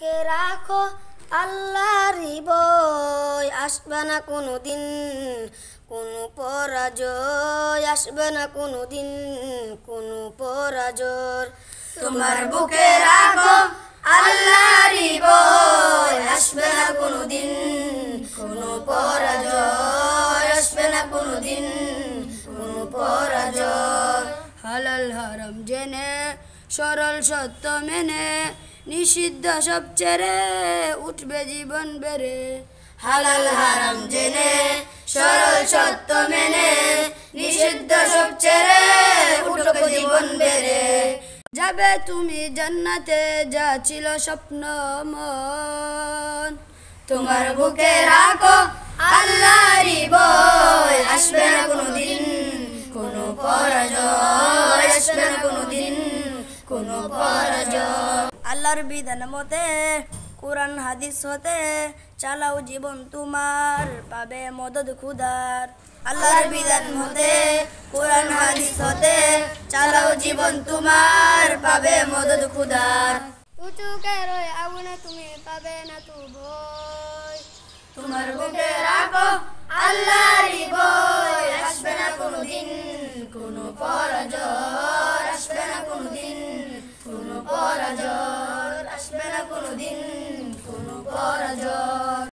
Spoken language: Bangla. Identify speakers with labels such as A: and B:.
A: কে রাখো আল্লাহ বয় আসবে না কোনো দিন কোনো পরাজয় আসবে না কোনো দিন কোনো পরাজয় তোমার বুকে রাখো আল্লাহ বয় আসবে না কোনো দিন কোনো পরাজয় আসবে না কোনো দিন জেনে সরল সত্য মেনে নিষিদ্ধ সব ছেড়ে উঠবে জীবন বেড়ে হালাল হারাম জেনে সরল সত্য মেনে নিষিদ্ধ সব ছেড়ে উঠবে জীবন বেড়ে যাবে তুমি জান্নাতে যা ছিল স্বপ্ন মন তোমার বুকে রাখো আল্লাহর বিধান মতে কোরআন হাদিস হতে চালাও জীবন তোমার পাবে মদদ খুদার আল্লাহর বিধান মতে কোরআন হাদিস হতে চালাও জীবন তোমার পাবে মদদ খুদার উঁচু রয় আগুনে তুমি পাবে না তু ভয় তোমার বুকে রাখো আল্লাহর বই আসবে না কোনোদিন কোনো পরাজয় আসবে না কোনোদিন কোনোদিন কোনো পরাজয়